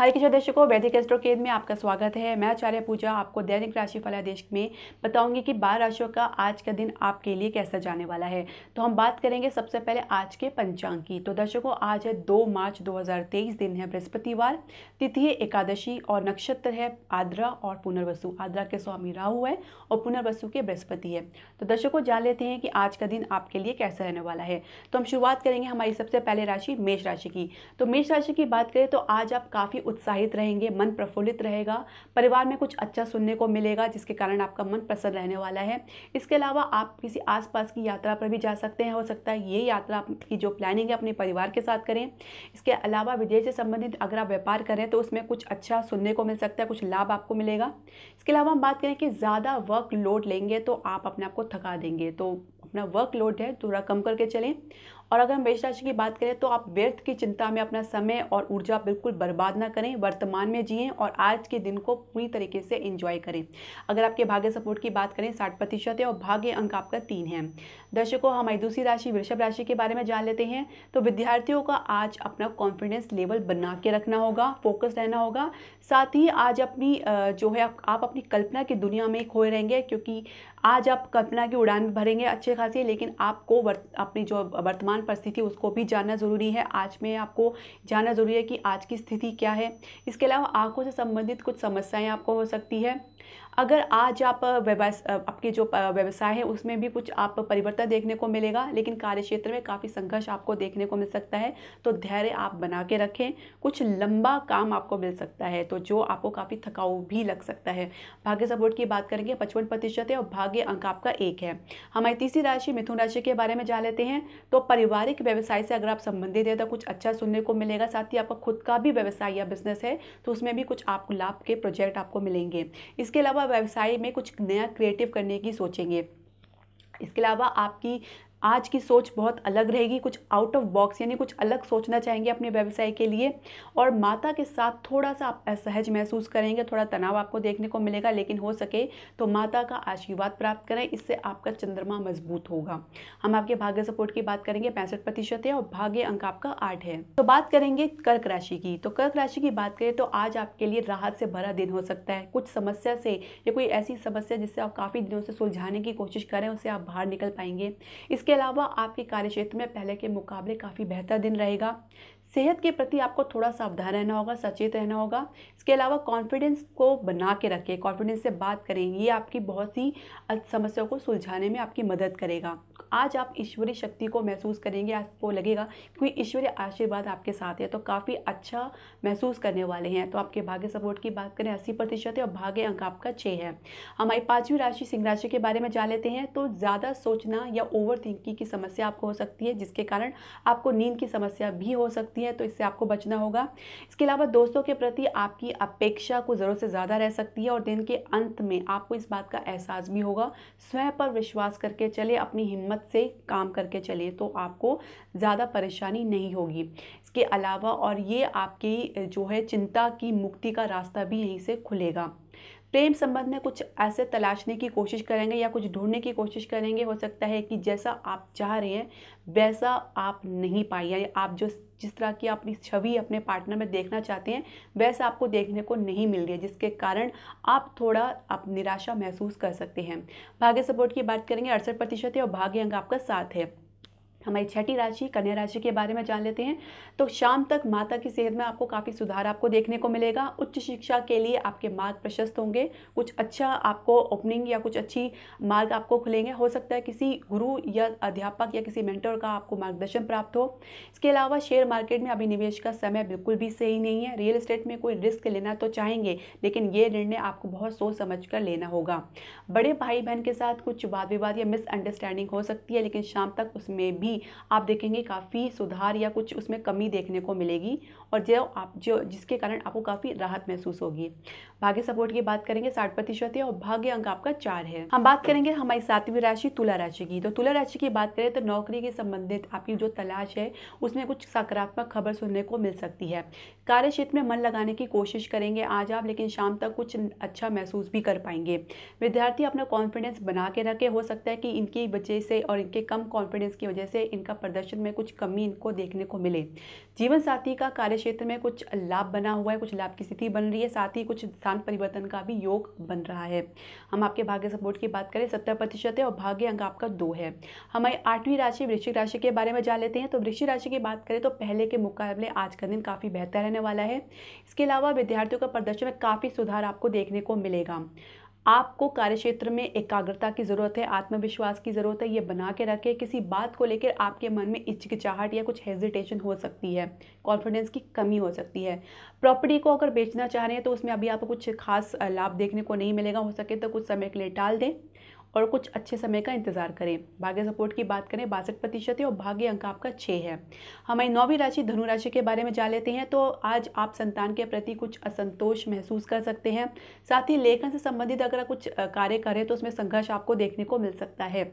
हरे कृष्ण दर्शकों वैदिक एस्ट्रोकेद में आपका स्वागत है मैं आचार्य पूजा आपको दैनिक राशि फलादेश में बताऊंगी कि बारह राशियों का आज का दिन आपके लिए कैसा जाने वाला है तो हम बात करेंगे सबसे पहले आज के पंचांग की तो दर्शकों आज है दो मार्च 2023 दिन है बृहस्पतिवार तिथि एकादशी और नक्षत्र है आद्रा और पुनर्वसु आद्रा के स्वामी राहु है और पुनर्वसु के बृहस्पति है तो दर्शकों जान लेते हैं कि आज का दिन आपके लिए कैसा रहने वाला है तो हम शुरुआत करेंगे हमारी सबसे पहले राशि मेष राशि की तो मेष राशि की बात करें तो आज आप काफ़ी उत्साहित रहेंगे मन प्रफुल्लित रहेगा परिवार में कुछ अच्छा सुनने को मिलेगा जिसके कारण आपका मन प्रसन्न रहने वाला है इसके अलावा आप किसी आसपास की यात्रा पर भी जा सकते हैं हो सकता है ये यात्रा आपकी जो प्लानिंग है अपने परिवार के साथ करें इसके अलावा विदेश से संबंधित अगर आप व्यापार करें तो उसमें कुछ अच्छा सुनने को मिल सकता है कुछ लाभ आपको मिलेगा इसके अलावा हम बात करें कि ज़्यादा वर्क लोड लेंगे तो आप अपने आप को थका देंगे तो अपना वर्क लोड है तो थोड़ा कम करके चलें और अगर मेष राशि की बात करें तो आप व्यर्थ की चिंता में अपना समय और ऊर्जा बिल्कुल बर्बाद ना करें वर्तमान में जिए और आज के दिन को पूरी तरीके से इंजॉय करें अगर आपके भाग्य सपोर्ट की बात करें साठ प्रतिशत है और भाग्य अंक आपका तीन है दर्शकों हमारी दूसरी राशि वृषभ राशि के बारे में जान लेते हैं तो विद्यार्थियों का आज अपना कॉन्फिडेंस लेवल बना के रखना होगा फोकस रहना होगा साथ ही आज अपनी जो है आप अपनी कल्पना की दुनिया में खोए रहेंगे क्योंकि आज आप कल्पना की उड़ान भरेंगे अच्छे खासी लेकिन आपको अपनी जो वर्तमान वर्तमान परिस्थिति उसको भी जानना ज़रूरी है आज में आपको जानना ज़रूरी है कि आज की स्थिति क्या है इसके अलावा आंखों से संबंधित कुछ समस्याएं आपको हो सकती है अगर आज आप व्यवसाय जो व्यवसाय है उसमें भी कुछ आप परिवर्तन देखने को मिलेगा लेकिन कार्य क्षेत्र में काफ़ी संघर्ष आपको देखने को मिल सकता है तो धैर्य आप बना के रखें कुछ लंबा काम आपको मिल सकता है तो जो आपको काफ़ी थकाऊ भी लग सकता है भाग्य सपोर्ट की बात करेंगे पचपन प्रतिशत है और भाग्य अंक आपका एक है हमारी तीसरी राशि मिथुन राशि के बारे में जान लेते हैं तो पारिवारिक व्यवसाय से अगर आप संबंधित है तो कुछ अच्छा सुनने को मिलेगा साथ ही आपका खुद का भी व्यवसाय या बिजनेस है तो उसमें भी कुछ आप लाभ के प्रोजेक्ट आपको मिलेंगे इसके अलावा अलावा व्यवसाय में कुछ नया क्रिएटिव करने की सोचेंगे इसके अलावा आपकी आज की सोच बहुत अलग रहेगी कुछ आउट ऑफ बॉक्स यानी कुछ अलग सोचना चाहेंगे अपने व्यवसाय के लिए और माता के साथ थोड़ा सा आप असहज महसूस करेंगे थोड़ा तनाव आपको देखने को मिलेगा लेकिन हो सके तो माता का आशीर्वाद प्राप्त करें इससे आपका चंद्रमा मजबूत होगा हम आपके भाग्य सपोर्ट की बात करेंगे पैंसठ प्रतिशत है और भाग्य अंक आपका आठ है तो बात करेंगे कर्क राशि की तो कर्क राशि की बात करें तो आज आपके लिए राहत से भरा दिन हो सकता है कुछ समस्या से या कोई ऐसी समस्या जिससे आप काफ़ी दिनों से सुलझाने की कोशिश करें उससे आप बाहर निकल पाएंगे इसके इसके अलावा आपके कार्य क्षेत्र में पहले के मुकाबले काफ़ी बेहतर दिन रहेगा सेहत के प्रति आपको थोड़ा सावधान रहना होगा सचेत रहना होगा इसके अलावा कॉन्फिडेंस को बना के रखें कॉन्फिडेंस से बात करें ये आपकी बहुत सी समस्याओं को सुलझाने में आपकी मदद करेगा आज आप ईश्वरीय शक्ति को महसूस करेंगे आपको लगेगा कि ईश्वरीय आशीर्वाद आपके साथ है तो काफ़ी अच्छा महसूस करने वाले हैं तो आपके भाग्य सपोर्ट की बात करें अस्सी प्रतिशत है और भाग्य अंक आपका छः है हमारी पाँचवीं राशि सिंह राशि के बारे में जान लेते हैं तो ज़्यादा सोचना या ओवर थिंकिंग की समस्या आपको हो सकती है जिसके कारण आपको नींद की समस्या भी हो सकती सकती है तो इससे आपको बचना होगा इसके अलावा दोस्तों के प्रति आपकी अपेक्षा को ज़रूरत से ज़्यादा रह सकती है और दिन के अंत में आपको इस बात का एहसास भी होगा स्वयं पर विश्वास करके चले अपनी हिम्मत से काम करके चले तो आपको ज़्यादा परेशानी नहीं होगी इसके अलावा और ये आपकी जो है चिंता की मुक्ति का रास्ता भी यहीं से खुलेगा प्रेम संबंध में कुछ ऐसे तलाशने की कोशिश करेंगे या कुछ ढूंढने की कोशिश करेंगे हो सकता है कि जैसा आप चाह रहे हैं वैसा आप नहीं पाए या आप जो जिस तरह की अपनी छवि अपने पार्टनर में देखना चाहते हैं वैसा आपको देखने को नहीं मिल रही है जिसके कारण आप थोड़ा आप निराशा महसूस कर सकते हैं भाग्य सपोर्ट की बात करेंगे अड़सठ प्रतिशत है और भाग्य अंक आपका साथ है हमारी छठी राशि कन्या राशि के बारे में जान लेते हैं तो शाम तक माता की सेहत में आपको काफ़ी सुधार आपको देखने को मिलेगा उच्च शिक्षा के लिए आपके मार्ग प्रशस्त होंगे कुछ अच्छा आपको ओपनिंग या कुछ अच्छी मार्ग आपको खुलेंगे हो सकता है किसी गुरु या अध्यापक या किसी मेंटर का आपको मार्गदर्शन प्राप्त हो इसके अलावा शेयर मार्केट में अभी निवेश का समय बिल्कुल भी सही नहीं है रियल इस्टेट में कोई रिस्क लेना तो चाहेंगे लेकिन ये निर्णय आपको बहुत सोच समझ कर लेना होगा बड़े भाई बहन के साथ कुछ वाद विवाद या मिसअंडरस्टैंडिंग हो सकती है लेकिन शाम तक उसमें भी ही आप देखेंगे काफ़ी सुधार या कुछ उसमें कमी देखने को मिलेगी और जो आप जो जिसके कारण आपको काफ़ी राहत महसूस होगी भाग्य सपोर्ट की बात करेंगे साठ प्रतिशत है और भाग्य अंक आपका चार है हम बात करेंगे हमारी सातवीं राशि तुला राशि की तो तुला राशि की बात करें तो नौकरी के संबंधित आपकी जो तलाश है उसमें कुछ सकारात्मक खबर सुनने को मिल सकती है कार्य क्षेत्र में मन लगाने की कोशिश करेंगे आज आप लेकिन शाम तक कुछ अच्छा महसूस भी कर पाएंगे विद्यार्थी अपना कॉन्फिडेंस बना के रखे हो सकता है कि इनकी वजह से और इनके कम कॉन्फिडेंस की वजह से से इनका प्रदर्शन में कुछ कमी इनको देखने को मिले जीवन साथी का कार्य क्षेत्र में कुछ लाभ बना हुआ है कुछ लाभ की स्थिति बन रही है साथ ही कुछ स्थान परिवर्तन का भी योग बन रहा है हम आपके भाग्य सपोर्ट की बात करें सत्तर प्रतिशत है और भाग्य अंक आपका दो है हमारी आठवीं राशि वृश्चिक राशि के बारे में जान लेते हैं तो वृश्चिक राशि की बात करें तो पहले के मुकाबले आज का दिन काफ़ी बेहतर रहने वाला है इसके अलावा विद्यार्थियों का प्रदर्शन में काफ़ी सुधार आपको देखने को मिलेगा आपको कार्य क्षेत्र में एकाग्रता की ज़रूरत है आत्मविश्वास की ज़रूरत है ये बना के रखें किसी बात को लेकर आपके मन में इचकिचाहट या कुछ हेजिटेशन हो सकती है कॉन्फिडेंस की कमी हो सकती है प्रॉपर्टी को अगर बेचना चाह रहे हैं तो उसमें अभी आपको कुछ खास लाभ देखने को नहीं मिलेगा हो सके तो कुछ समय के लिए टाल दें और कुछ अच्छे समय का इंतजार करें भाग्य सपोर्ट की बात करें बासठ प्रतिशत है और भाग्य अंक आपका छः है हमारी नौवीं राशि धनु राशि के बारे में जान लेते हैं तो आज आप संतान के प्रति कुछ असंतोष महसूस कर सकते हैं साथ ही लेखन से संबंधित अगर कुछ कार्य करें तो उसमें संघर्ष आपको देखने को मिल सकता है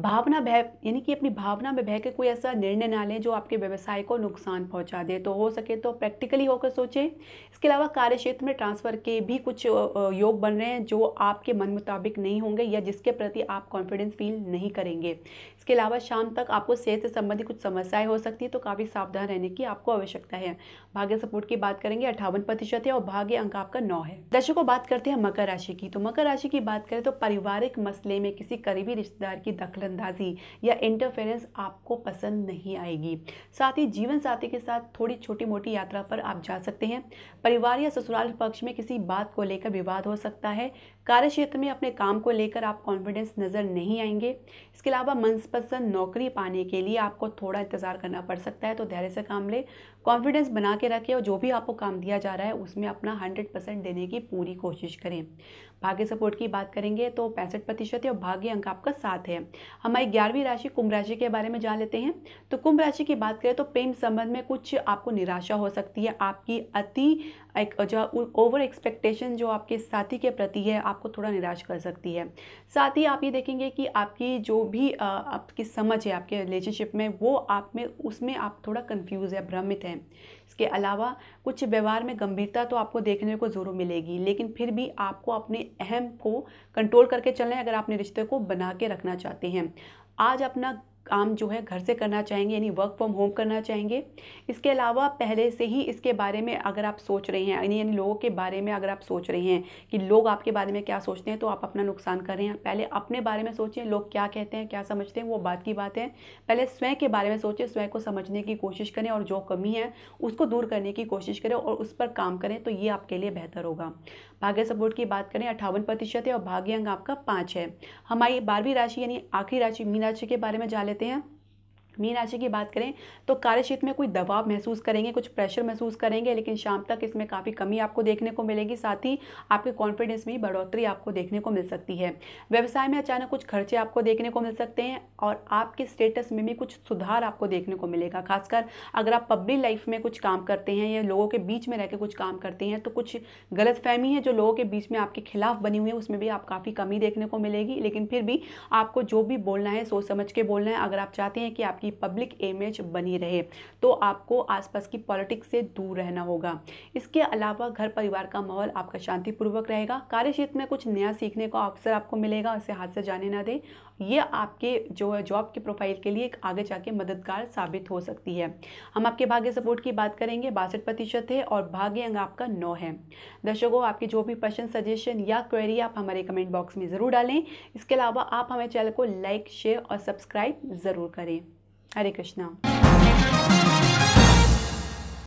भावना बह यानी कि अपनी भावना में बह के कोई ऐसा निर्णय ना लें जो आपके व्यवसाय को नुकसान पहुंचा दे तो हो सके तो प्रैक्टिकली होकर सोचें इसके अलावा कार्य क्षेत्र में ट्रांसफ़र के भी कुछ योग बन रहे हैं जो आपके मन मुताबिक नहीं होंगे या जिसके प्रति आप कॉन्फिडेंस फील नहीं करेंगे इसके अलावा शाम तक आपको सेहत से संबंधित कुछ समस्याएँ हो सकती है तो काफ़ी सावधान रहने की आपको आवश्यकता है भाग्य सपोर्ट की बात करेंगे अट्ठावन प्रतिशत है और भाग्य अंक आपका नौ है दर्शकों बात करते हैं मकर राशि की तो मकर राशि की बात करें तो पारिवारिक मसले में किसी करीबी रिश्तेदार की दखलंदाजी या इंटरफेरेंस आपको पसंद नहीं आएगी साथ ही जीवन साथी के साथ थोड़ी छोटी मोटी यात्रा पर आप जा सकते हैं परिवार या ससुराल पक्ष में किसी बात को लेकर विवाद हो सकता है कार्य क्षेत्र में अपने काम को लेकर आप कॉन्फिडेंस नज़र नहीं आएंगे इसके अलावा मनपसंद नौकरी पाने के लिए आपको थोड़ा इंतज़ार करना पड़ सकता है तो धैर्य से काम ले कॉन्फिडेंस बना के रखें और जो भी आपको काम दिया जा रहा है उसमें अपना हंड्रेड परसेंट देने की पूरी कोशिश करें भाग्य सपोर्ट की बात करेंगे तो पैंसठ प्रतिशत और भाग्य अंक आपका साथ है हमारी ग्यारहवीं राशि कुंभ राशि के बारे में जान लेते हैं तो कुंभ राशि की बात करें तो प्रेम संबंध में कुछ आपको निराशा हो सकती है आपकी अति एक जो ओवर एक्सपेक्टेशन जो आपके साथी के प्रति है आप आपको थोड़ा निराश कर सकती है साथ ही आप ये देखेंगे कि आपकी जो भी आपकी समझ है आपके रिलेशनशिप में वो आप में उसमें आप थोड़ा कंफ्यूज है भ्रमित हैं इसके अलावा कुछ व्यवहार में गंभीरता तो आपको देखने को ज़रूर मिलेगी लेकिन फिर भी आपको अपने अहम को कंट्रोल करके चलना है अगर आपने रिश्ते को बना के रखना चाहते हैं आज अपना काम जो है घर से करना चाहेंगे यानी वर्क फ्रॉम होम करना चाहेंगे इसके अलावा पहले से ही इसके बारे में अगर आप सोच रहे हैं यानी यानी लोगों के बारे में अगर आप सोच रहे हैं कि लोग आपके बारे में क्या सोचते हैं तो आप अपना नुकसान कर रहे हैं पहले अपने बारे में सोचें लोग क्या कहते हैं क्या समझते हैं वो बात की बात है पहले स्वयं के बारे में सोचें स्वयं को समझने की कोशिश करें और जो कमी है उसको दूर करने की कोशिश करें और उस पर काम करें तो ये आपके लिए बेहतर होगा भाग्य सपोर्ट की बात करें अठावन प्रतिशत है और भाग्य अंग आपका पाँच है हमारी बारहवीं राशि यानी आखिरी राशि मीन राशि के बारे में जान लेते हैं मीन राशि की बात करें तो कार्यक्षेत्र में कोई दबाव महसूस करेंगे कुछ प्रेशर महसूस करेंगे लेकिन शाम तक इसमें काफ़ी कमी आपको देखने को मिलेगी साथ ही आपके कॉन्फिडेंस में बढ़ोतरी आपको देखने को मिल सकती है व्यवसाय में अचानक कुछ खर्चे आपको देखने को मिल सकते हैं और आपके स्टेटस में भी कुछ सुधार आपको देखने को मिलेगा खासकर अगर आप पब्लिक लाइफ में कुछ काम करते हैं या लोगों के बीच में रहकर कुछ काम करते हैं तो कुछ गलत है जो लोगों के बीच में आपके खिलाफ बनी हुई है उसमें भी आप काफ़ी कमी देखने को मिलेगी लेकिन फिर भी आपको जो भी बोलना है सोच समझ के बोलना है अगर आप चाहते हैं कि आपकी आपकी पब्लिक इमेज बनी रहे तो आपको आसपास की पॉलिटिक्स से दूर रहना होगा इसके अलावा घर परिवार का माहौल आपका शांतिपूर्वक रहेगा कार्य क्षेत्र में कुछ नया सीखने का अवसर आपको मिलेगा उसे हाथ से जाने ना दें ये आपके जो है जॉब के प्रोफाइल के लिए एक आगे जाके मददगार साबित हो सकती है हम आपके भाग्य सपोर्ट की बात करेंगे बासठ प्रतिशत है और भाग्य अंग आपका नौ है दर्शकों आपके जो भी प्रश्न सजेशन या क्वेरी आप हमारे कमेंट बॉक्स में ज़रूर डालें इसके अलावा आप हमारे चैनल को लाइक शेयर और सब्सक्राइब ज़रूर करें Hare Krishna.